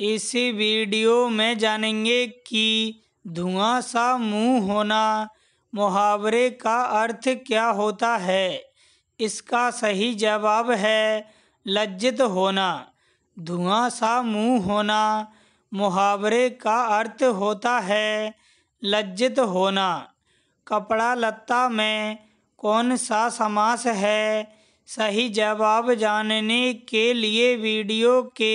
इस वीडियो में जानेंगे कि धुआं सा मुंह होना मुहावरे का अर्थ क्या होता है इसका सही जवाब है लज्जित होना धुआं सा मुंह होना मुहावरे का अर्थ होता है लज्जित होना कपड़ा लत्ता में कौन सा समास है सही जवाब जानने के लिए वीडियो के